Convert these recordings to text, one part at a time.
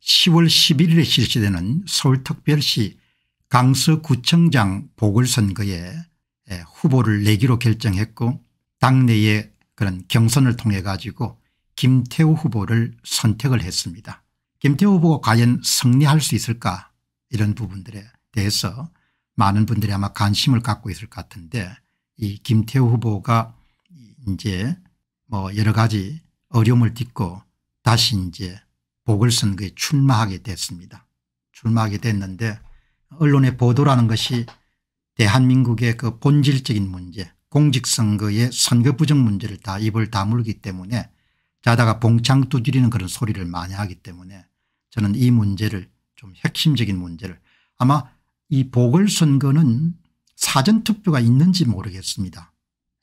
10월 11일에 실시되는 서울특별시 강서구청장 보궐선거에 후보를 내기로 결정했고 당내의 그런 경선을 통해 가지고 김태우 후보를 선택을 했습니다. 김태우 후보가 과연 승리할 수 있을까 이런 부분들에 대해서 많은 분들이 아마 관심을 갖고 있을 것 같은데 이 김태우 후보가 이제 뭐 여러 가지 어려움을 딛고 다시 이제 보궐선거에 출마하게 됐습니다. 출마하게 됐는데 언론의 보도라는 것이 대한민국의 그 본질적인 문제 공직선거의 선거 부정 문제를 다 입을 다물기 때문에 자다가 봉창 두드리는 그런 소리를 많이 하기 때문에 저는 이 문제를 좀 핵심적인 문제를 아마 이 보궐선거는 사전투표가 있는지 모르겠습니다.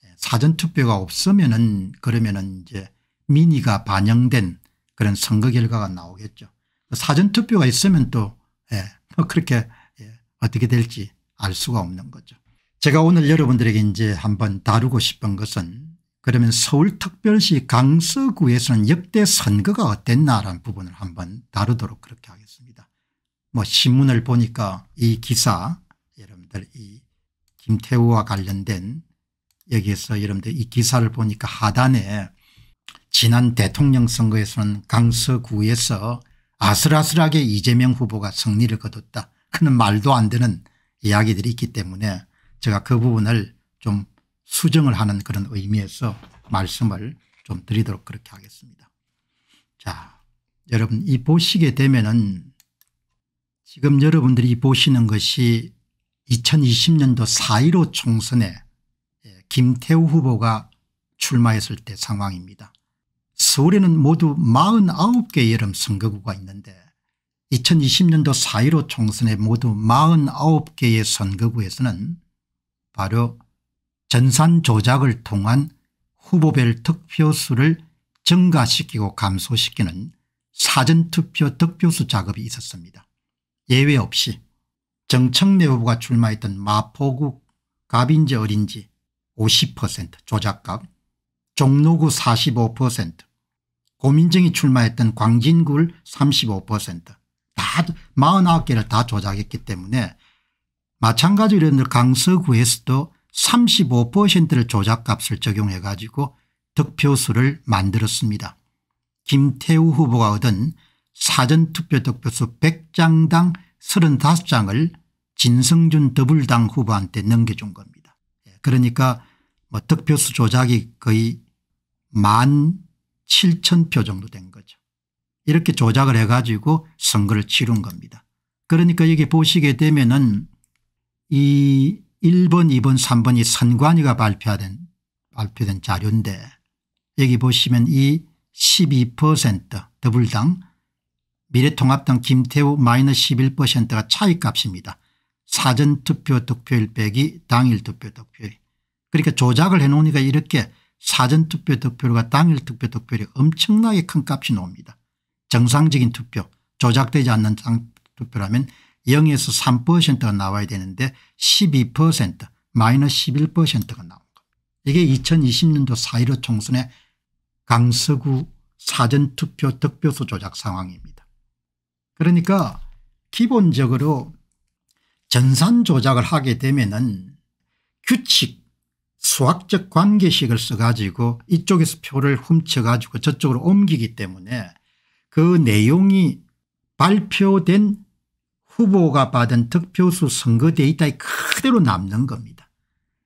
예, 사전투표가 없으면은 그러면은 이제 민의가 반영된 그런 선거 결과가 나오겠죠. 그 사전투표가 있으면 또 예, 뭐 그렇게 예, 어떻게 될지 알 수가 없는 거죠. 제가 오늘 여러분들에게 이제 한번 다루고 싶은 것은 그러면 서울특별시 강서구에서는 역대 선거가 어땠나라는 부분을 한번 다루도록 그렇게 하겠습니다. 뭐 신문을 보니까 이 기사 여러분들 이 김태우와 관련된 여기에서 여러분들 이 기사를 보니까 하단에 지난 대통령 선거에서는 강서구에서 아슬아슬하게 이재명 후보가 승리를 거뒀다. 그는 말도 안 되는 이야기들이 있기 때문에 제가 그 부분을 좀 수정을 하는 그런 의미에서 말씀을 좀 드리도록 그렇게 하겠습니다. 자 여러분 이 보시게 되면은 지금 여러분들이 보시는 것이 2020년도 4.15 총선에 김태우 후보가 출마했을 때 상황입니다. 서울에는 모두 49개 여름 선거구가 있는데 2020년도 4.15 총선에 모두 49개의 선거구에서는 바로 전산 조작을 통한 후보별 득표수를 증가시키고 감소시키는 사전투표 득표수 작업이 있었습니다. 예외 없이 정청내 후보가 출마했던 마포구 갑인지 어린지 50% 조작값 종로구 45% 고민정이 출마했던 광진굴 35%다 49개를 다 조작했기 때문에 마찬가지로 여러 강서구에서도 35%를 조작값을 적용해 가지고 득표수를 만들었습니다. 김태우 후보가 얻은 사전투표 득표수 100장당 35장을 진성준 더블당 후보한테 넘겨준 겁니다. 예, 그러니까 뭐 득표수 조작이 거의 만 7천표 정도 된 거죠. 이렇게 조작을 해가지고 선거를 치룬 겁니다. 그러니까 여기 보시게 되면은 이 1번 2번 3번이 선관위가 발표된 발표된 자료인데 여기 보시면 이 12%더블당 미래통합당 김태우 마이너스 11%가 차이값입니다. 사전투표 득표율 빼기 당일 투표 득표율. 그러니까 조작을 해놓으니까 이렇게 사전투표 득표율과 당일 투표 득표율이 엄청나게 큰 값이 나옵니다. 정상적인 투표 조작되지 않는 투표라면 0에서 3%가 나와야 되는데 12% 마이너스 11%가 나온 니다 이게 2020년도 4.15 총선의 강서구 사전투표 득표수 조작 상황입니다. 그러니까 기본적으로 전산 조작을 하게 되면 은 규칙 수학적 관계식을 써가지고 이쪽에서 표를 훔쳐가지고 저쪽으로 옮기기 때문에 그 내용이 발표된 후보가 받은 득표수 선거 데이터에 그대로 남는 겁니다.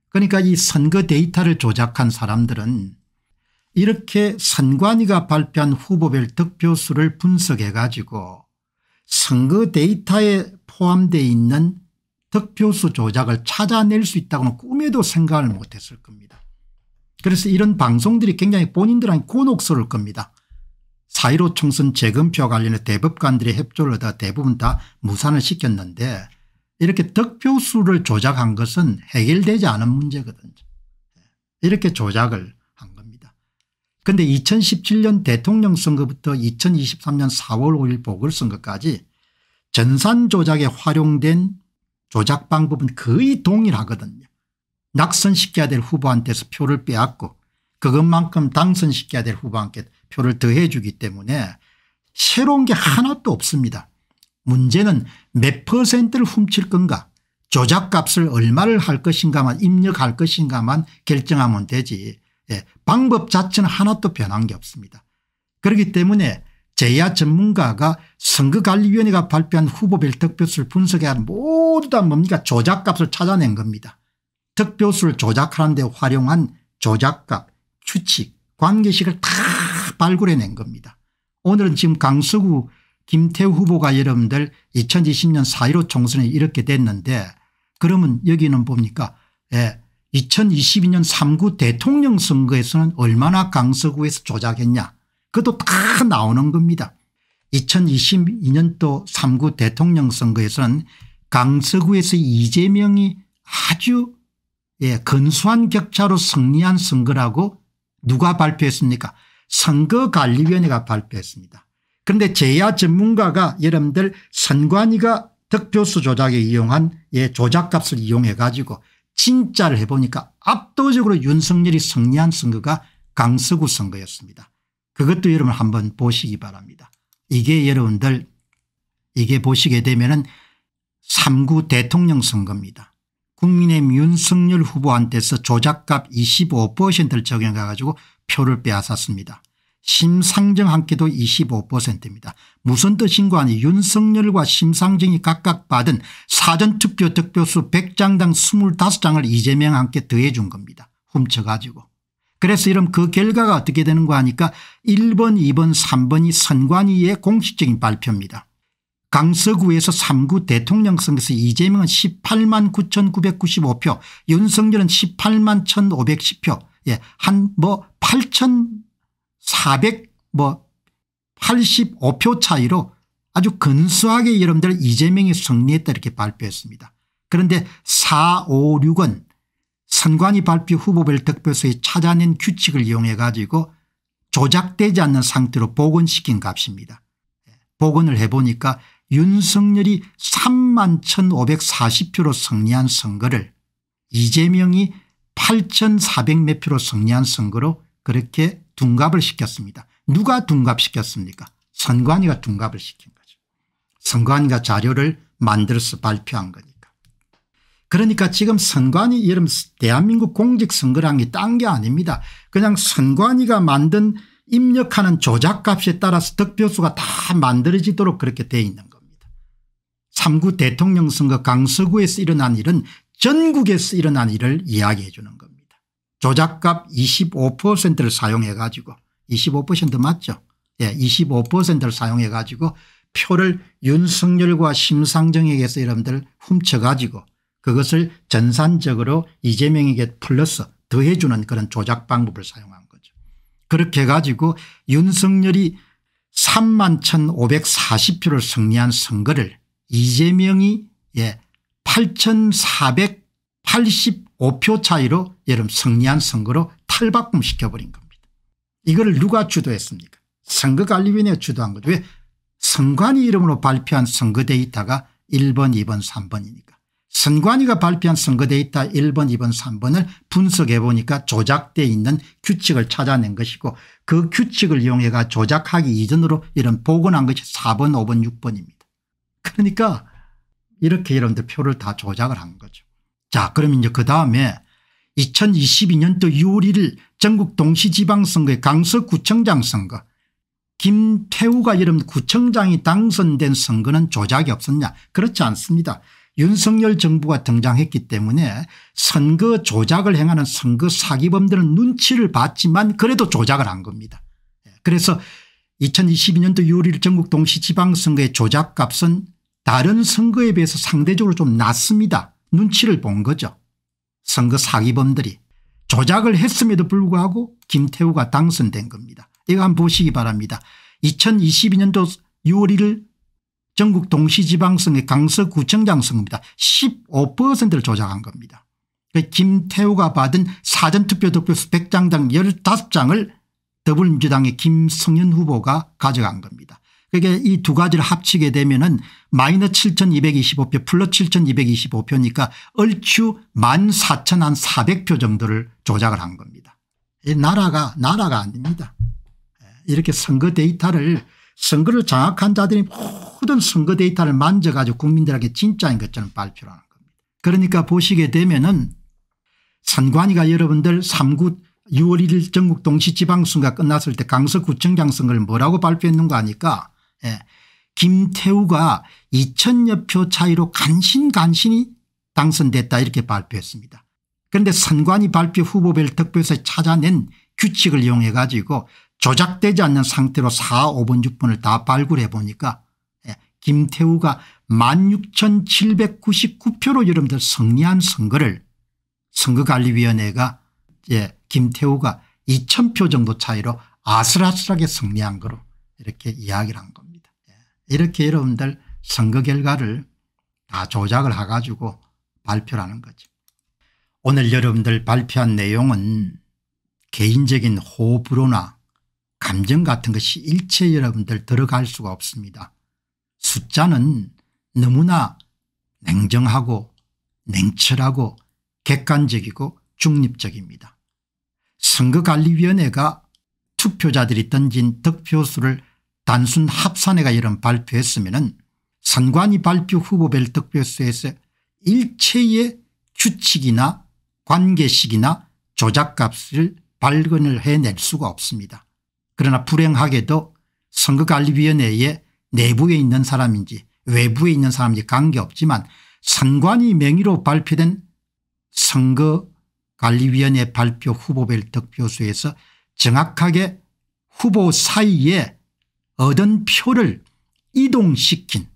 그러니까 이 선거 데이터를 조작한 사람들은 이렇게 선관위가 발표한 후보별 득표수를 분석해 가지고 선거 데이터에 포함되어 있는 득표수 조작을 찾아낼 수 있다고는 꿈에도 생각을 못했을 겁니다. 그래서 이런 방송들이 굉장히 본인들한테 곤혹스러울 겁니다. 4.15 총선 재검표 관련해 대법관들의 협조를 얻어 대부분 다 무산을 시켰는데 이렇게 득표수를 조작한 것은 해결되지 않은 문제거든요. 이렇게 조작을 한 겁니다. 그런데 2017년 대통령 선거부터 2023년 4월 5일 보궐선거까지 전산 조작에 활용된 조작 방법은 거의 동일하거든요. 낙선시켜야 될 후보한테서 표를 빼앗고 그것만큼 당선시켜야 될 후보한테 표를 더해 주기 때문에 새로운 게 하나도 없습니다. 문제는 몇 퍼센트를 훔칠 건가 조작값을 얼마를 할 것인가만 입력할 것인가만 결정하면 되지 예, 방법 자체는 하나도 변한 게 없습니다. 그렇기 때문에 제야 전문가가 선거관리위원회가 발표한 후보별 득표수를 분석해야 하는 모두 다 뭡니까 조작값을 찾아낸 겁니다. 득표수를 조작하는 데 활용한 조작값 추측 관계식을 다 발굴해낸 겁니다. 오늘은 지금 강서구 김태우 후보가 여러분들 2020년 4.15 총선에 이렇게 됐는데 그러면 여기는 뭡니까 예, 2022년 3구 대통령 선거에서는 얼마나 강서구에서 조작했냐 그것도 다 나오는 겁니다. 2022년도 3구 대통령 선거에서는 강서구에서 이재명이 아주 예, 근소한 격차로 승리한 선거라고 누가 발표했습니까 선거관리위원회가 발표했습니다. 그런데 제야 전문가가 여러분들 선관위가 득표수 조작에 이용한 예, 조작값을 이용해 가지고 진짜를 해보니까 압도적으로 윤석열이 승리한 선거가 강서구 선거였습니다. 그것도 여러분 한번 보시기 바랍니다. 이게 여러분들 이게 보시게 되면 은3구 대통령 선거입니다. 국민의힘 윤석열 후보한테서 조작값 25%를 적용해 가지고 표를 빼앗았습니다. 심상정 함께도 25%입니다. 무슨 뜻인고 하니 윤석열과 심상정이 각각 받은 사전투표 득표수 100장당 25장을 이재명 함께 더해 준 겁니다. 훔쳐가지고. 그래서 이런 그 결과가 어떻게 되는 거 하니까 1번 2번 3번이 선관위의 공식적인 발표입니다. 강서구에서 3구 대통령 선거에서 이재명은 18만 9,995표 윤석열은 18만 1,510표 예, 한 뭐 8 4 85표 차이로 아주 근소하게 여러분들 이재명이 승리했다 이렇게 발표했습니다. 그런데 4, 5, 6은 선관위 발표 후보별 득표수에 찾아낸 규칙을 이용해 가지고 조작되지 않는 상태로 복원시킨 값입니다. 예, 복원을 해보니까 윤석열이 3만 1540표로 승리한 선거를 이재명이 8400몇 표로 승리한 선거로 그렇게 둔갑을 시켰습니다. 누가 둔갑시켰습니까 선관위가 둔갑을 시킨 거죠. 선관위가 자료를 만들어서 발표한 거죠 그러니까 지금 선관위 이름 대한민국 공직선거란 게 딴 게 아닙니다. 그냥 선관위가 만든 입력하는 조작값에 따라서 득표수가 다 만들어지도록 그렇게 돼 있는 겁니다. 3구 대통령 선거 강서구에서 일어난 일은 전국에서 일어난 일을 이야기해 주는 겁니다. 조작값 25%를 사용해 가지고 25% 맞죠 예, 25%를 사용해 가지고 표를 윤석열과 심상정에게서 여러분들 훔쳐 가지고 그것을 전산적으로 이재명에게 풀러서 더해주는 그런 조작 방법을 사용한 거죠. 그렇게 해가지고 윤석열이 3만 1,540표를 승리한 선거를 이재명이 예 8,485표 차이로 여름 승리한 선거로 탈바꿈시켜버린 겁니다. 이거 누가 주도했습니까 선거관리위원회가 주도한 거죠. 왜 선관위 이름으로 발표한 선거 데이터가 1번 2번 3번이니까. 선관위가 발표한 선거 데이터 1번 2번 3번을 분석해 보니까 조작돼 있는 규칙을 찾아낸 것이고 그 규칙을 이용해가 조작하기 이전으로 이런 복원한 것이 4번 5번 6번입니다. 그러니까 이렇게 여러분들 표를 다 조작을 한 거죠. 자 그럼 이제 그 다음에 2022년도 6월 1일 전국 동시지방선거의 강서구청장 선거 김태우가 여러분 구청장이 당선된 선거는 조작이 없었냐 그렇지 않습니다. 윤석열 정부가 등장했기 때문에 선거 조작을 행하는 선거 사기범들은 눈치를 봤지만 그래도 조작을 한 겁니다. 예, 그래서 2022년도 6월 1일 전국 동시지방선거의 조작값은 다른 선거에 비해서 상대적으로 좀 낮습니다. 눈치를 본 거죠. 선거 사기범들이 조작을 했음에도 불구하고 김태우가 당선된 겁니다. 이거 한번 보시기 바랍니다. 2022년도 6월 1일 전국 동시지방성의 강서구청장 선거입니다. 15%를 조작한 겁니다. 그 김태우가 받은 사전투표 득표수 100장당 15장을 더불어민주당의 김성현 후보가 가져간 겁니다. 그게 이 두 가지를 합치게 되면 은마이너 7225표 플러 7225표니까 얼추 14,400표 정도를 조작을 한 겁니다. 나라가 나라가 아닙니다. 예, 이렇게 선거 데이터를 선거를 장악한 자들이 모든 선거 데이터를 만져가지고 국민들에게 진짜인 것처럼 발표를 하는 겁니다. 그러니까 보시게 되면은 선관위가 여러분들 3구 6월 1일 전국 동시지방선거가 끝났을 때 강서구청장 선거를 뭐라고 발표했는 가하니까 예. 김태우가 2천여 표 차이로 간신간신히 당선됐다 이렇게 발표했습니다. 그런데 선관위 발표 후보별 득표에서 찾아낸 규칙을 이용해 가지고 조작되지 않는 상태로 4, 5번, 6번을 다 발굴해 보니까 예, 김태우가 16,799표로 여러분들 승리한 선거를 선거관리위원회가 예, 김태우가 2,000표 정도 차이로 아슬아슬하게 승리한 거로 이렇게 이야기를 한 겁니다. 예, 이렇게 여러분들 선거 결과를 다 조작을 해가지고 발표하는 를 거죠. 오늘 여러분들 발표한 내용은 개인적인 호불호나 감정 같은 것이 일체 여러분들 들어갈 수가 없습니다. 숫자는 너무나 냉정하고 냉철하고 객관적이고 중립적입니다. 선거관리위원회가 투표자들이 던진 득표수를 단순 합산해가 이런 발표했으면 선관위 발표 후보별 득표수에서 일체의 규칙이나 관계식이나 조작값을 발견을 해낼 수가 없습니다. 그러나 불행하게도 선거관리위원회의 내부에 있는 사람인지 외부에 있는 사람인지 관계없지만 선관위 명의로 발표된 선거관리위원회 발표 후보별 득표수에서 정확하게 후보 사이에 얻은 표를 이동시킨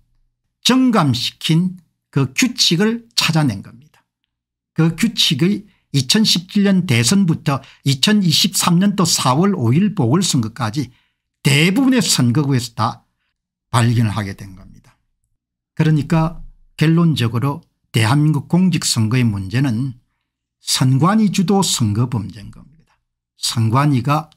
정감시킨 그 규칙을 찾아낸 겁니다. 그 규칙의 2017년 대선부터 2023년도 4월 5일 보궐선거까지 대부분의 선거구에서 다 발견을 하게 된 겁니다. 그러니까 결론적으로 대한민국 공직선거의 문제는 선관위 주도 선거 범죄인 겁니다. 선관위가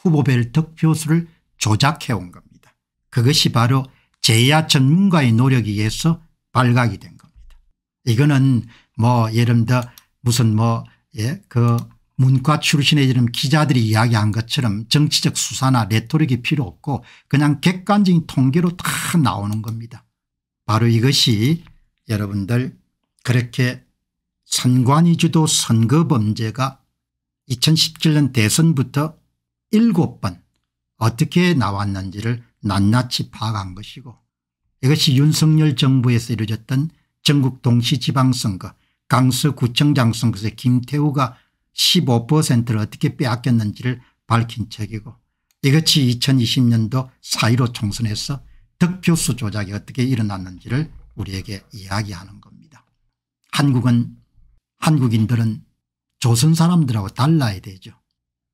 후보별 득표수를 조작해온 겁니다. 그것이 바로 제야 전문가의 노력에 의해서 발각이 된 겁니다. 이거는 뭐 예를 들어 무슨 뭐, 예, 그 문과 출신의 이런 기자들이 이야기한 것처럼 정치적 수사나 레토릭이 필요 없고 그냥 객관적인 통계로 다 나오는 겁니다. 바로 이것이 여러분들 그렇게 선관위주도 선거범죄가 2017년 대선부터 7번 어떻게 나왔는지를 낱낱이 파악한 것이고 이것이 윤석열 정부에서 이루어졌던 전국 동시지방선거 강서구청장 선거에서 김태우가 15%를 어떻게 빼앗겼는지를 밝힌 책이고 이것이 2020년도 4.15 총선에서 득표수 조작이 어떻게 일어났는지를 우리에게 이야기하는 겁니다. 한국은 한국인들은 조선 사람들하고 달라야 되죠.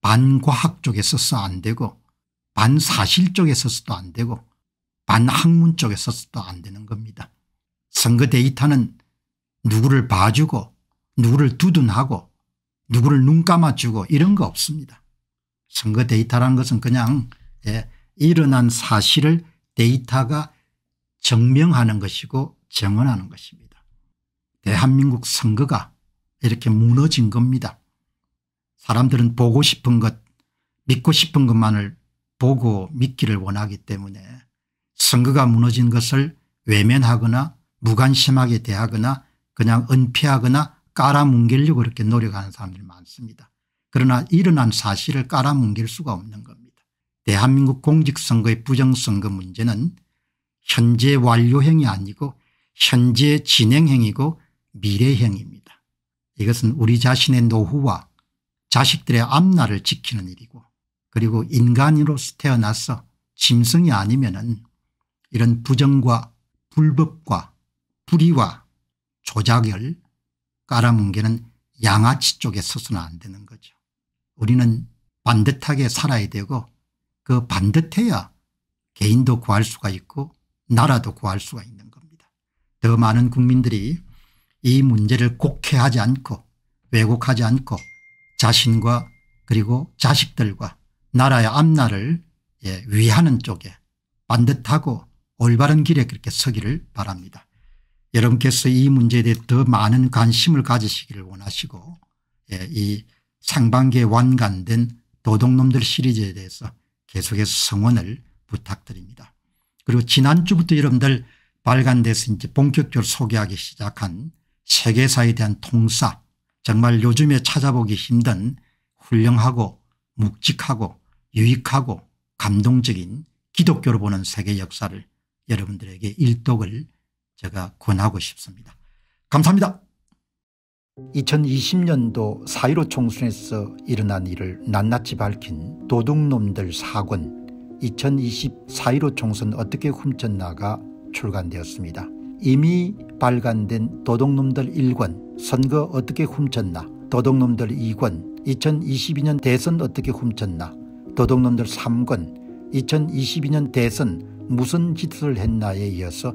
반과학 쪽에 서서 안 되고 반사실 쪽에 서서도 안 되고 반학문 쪽에 서서도 안 되는 겁니다. 선거 데이터는 누구를 봐주고 누구를 두둔하고 누구를 눈 감아주고 이런 거 없습니다. 선거 데이터라는 것은 그냥 예, 일어난 사실을 데이터가 증명하는 것이고 증언하는 것입니다. 대한민국 선거가 이렇게 무너진 겁니다. 사람들은 보고 싶은 것 믿고 싶은 것만을 보고 믿기를 원하기 때문에 선거가 무너진 것을 외면하거나 무관심하게 대하거나 그냥 은폐하거나 깔아뭉개려고 그렇게 노력하는 사람들이 많습니다. 그러나 일어난 사실을 깔아뭉갤 수가 없는 겁니다. 대한민국 공직선거의 부정선거 문제는 현재 완료형이 아니고 현재 진행형이고 미래형입니다. 이것은 우리 자신의 노후와 자식들의 앞날을 지키는 일이고 그리고 인간으로서 태어나서 짐승이 아니면 은 이런 부정과 불법과 불의와 조작을 깔아뭉개는 양아치 쪽에 서서는 안 되는 거죠. 우리는 반듯하게 살아야 되고 그 반듯해야 개인도 구할 수가 있고 나라도 구할 수가 있는 겁니다. 더 많은 국민들이 이 문제를 곡해하지 않고 왜곡하지 않고 자신과 그리고 자식들과 나라의 앞날을 예, 위하는 쪽에 반듯하고 올바른 길에 그렇게 서기를 바랍니다. 여러분께서 이 문제에 대해 더 많은 관심을 가지시기를 원하시고 예, 이 상반기에 완간된 도둑놈들 시리즈에 대해서 계속해서 성원을 부탁드립니다. 그리고 지난주부터 여러분들 발간돼서 이제 본격적으로 소개하기 시작한 세계사에 대한 통사 정말 요즘에 찾아보기 힘든 훌륭하고 묵직하고 유익하고 감동적인 기독교로 보는 세계 역사를 여러분들에게 일독을 제가 권하고 싶습니다. 감사합니다. 2020년도 4.15 총선에서 일어난 일을 낱낱이 밝힌 도둑놈들 4권 2020 4.15 총선 어떻게 훔쳤나가 출간되었습니다. 이미 발간된 도둑놈들 1권 선거 어떻게 훔쳤나 도둑놈들 2권 2022년 대선 어떻게 훔쳤나 도둑놈들 3권 2022년 대선 무슨 짓을 했나에 이어서